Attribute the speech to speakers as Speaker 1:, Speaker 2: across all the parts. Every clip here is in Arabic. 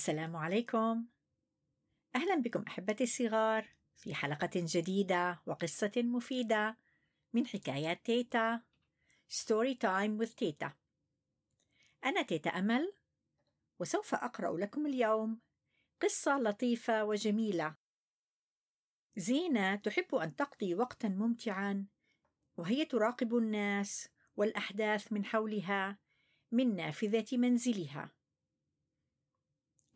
Speaker 1: السلام عليكم اهلا بكم احبتي الصغار في حلقه جديده وقصه مفيده من حكايات تيتا ستوري تايم with تيتا انا تيتا امل وسوف اقرا لكم اليوم قصه لطيفه وجميله زينه تحب ان تقضي وقتا ممتعا وهي تراقب الناس والاحداث من حولها من نافذه منزلها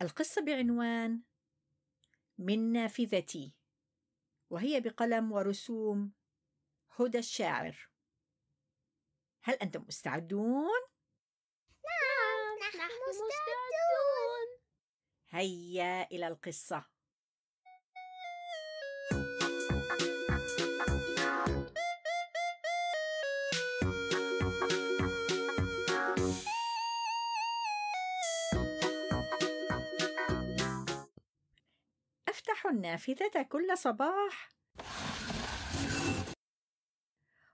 Speaker 1: القصة بعنوان من نافذتي وهي بقلم ورسوم هدى الشاعر هل أنتم مستعدون؟ نعم نحن مستعدون هيا إلى القصة أفتح النافذة كل صباح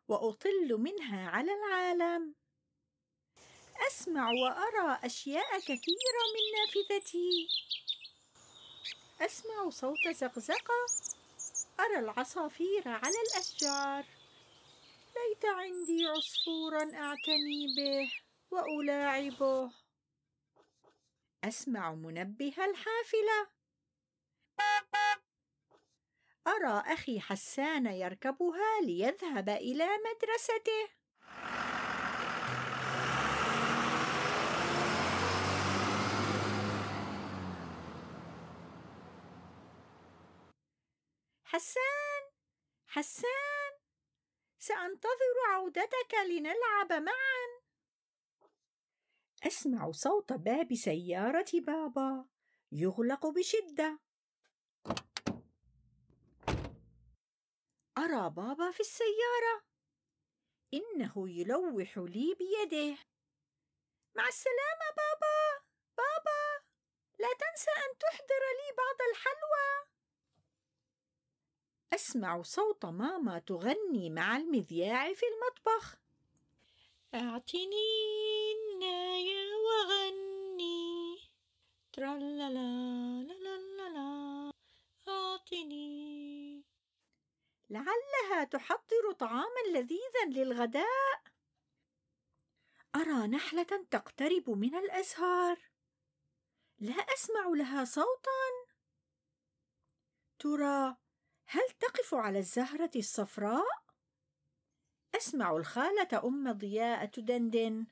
Speaker 1: وأطل منها على العالم أسمع وأرى أشياء كثيرة من نافذتي أسمع صوت زقزقة أرى العصافير على الأشجار ليت عندي عصفورا أعتني به وألاعبه أسمع منبه الحافلة أرى أخي حسان يركبها ليذهب إلى مدرسته حسان حسان سأنتظر عودتك لنلعب معا أسمع صوت باب سيارة بابا يغلق بشدة أرى بابا في السيارة إنه يلوح لي بيده مع السلامة بابا بابا لا تنسى أن تحضر لي بعض الحلوى أسمع صوت ماما تغني مع المذياع في المطبخ أعطني النايا وغني ترلالا لعلها تحضر طعاما لذيذا للغداء ارى نحله تقترب من الازهار لا اسمع لها صوتا ترى هل تقف على الزهره الصفراء اسمع الخاله ام ضياء تدندن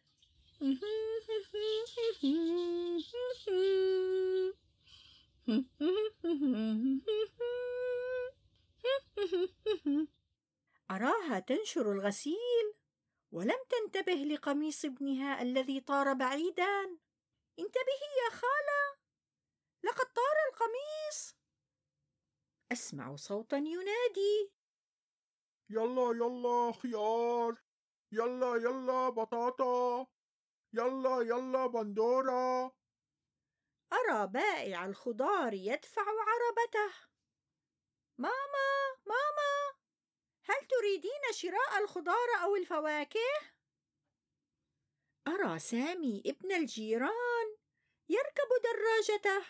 Speaker 1: أراها تنشر الغسيل ولم تنتبه لقميص ابنها الذي طار بعيدا انتبهي يا خالة لقد طار القميص أسمع صوتا ينادي يلا يلا خيار يلا يلا بطاطا يلا يلا بندورة أرى بائع الخضار يدفع عربته ماما تريدين شراء الخضار أو الفواكه؟ أرى سامي ابن الجيران يركب دراجته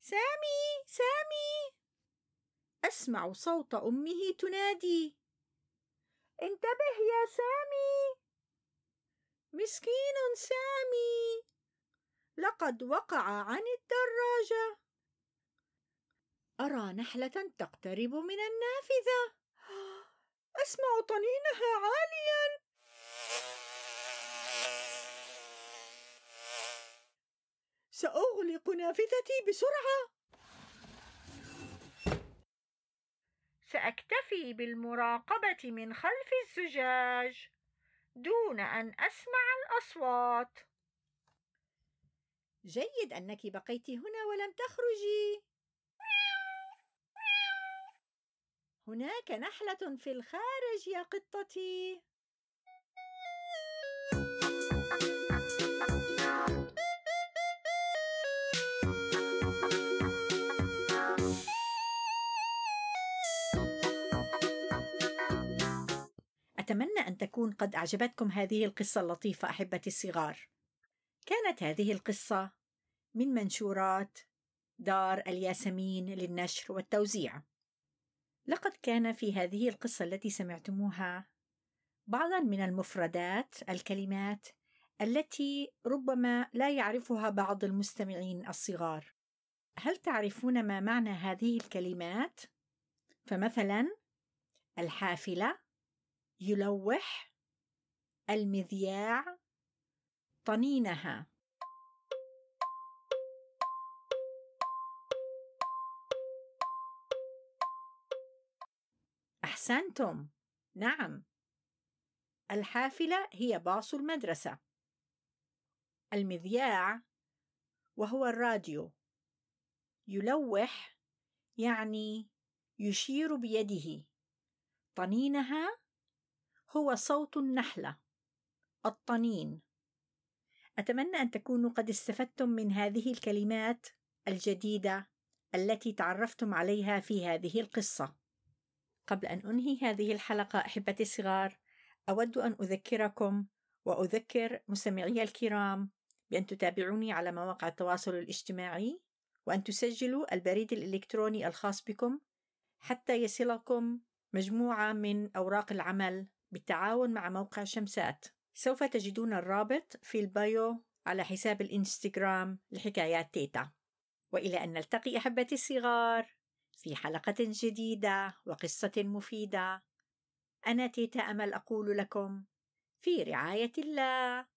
Speaker 1: سامي سامي أسمع صوت أمه تنادي انتبه يا سامي مسكين سامي لقد وقع عن الدراجة أرى نحلة تقترب من النافذة أسمع طنينها عاليا سأغلق نافذتي بسرعة سأكتفي بالمراقبة من خلف الزجاج دون أن أسمع الأصوات جيد أنك بقيت هنا ولم تخرجي هناك نحلة في الخارج يا قطتي أتمنى أن تكون قد أعجبتكم هذه القصة اللطيفة أحبتي الصغار. كانت هذه القصة من منشورات دار الياسمين للنشر والتوزيع. لقد كان في هذه القصة التي سمعتموها بعضا من المفردات الكلمات التي ربما لا يعرفها بعض المستمعين الصغار هل تعرفون ما معنى هذه الكلمات فمثلا الحافله يلوح المذياع طنينها أحسنتم نعم الحافلة هي باص المدرسة المذياع وهو الراديو يلوح يعني يشير بيده طنينها هو صوت النحله الطنين اتمنى ان تكونوا قد استفدتم من هذه الكلمات الجديده التي تعرفتم عليها في هذه القصه قبل أن أنهي هذه الحلقة أحبتي الصغار أود أن أذكركم وأذكر مستمعي الكرام بأن تتابعوني على مواقع التواصل الاجتماعي وأن تسجلوا البريد الإلكتروني الخاص بكم حتى يصلكم مجموعة من أوراق العمل بالتعاون مع موقع شمسات سوف تجدون الرابط في البايو على حساب الإنستغرام لحكايات تيتا وإلى أن نلتقي أحبتي الصغار في حلقة جديدة وقصة مفيدة أنا تيتا أمل أقول لكم في رعاية الله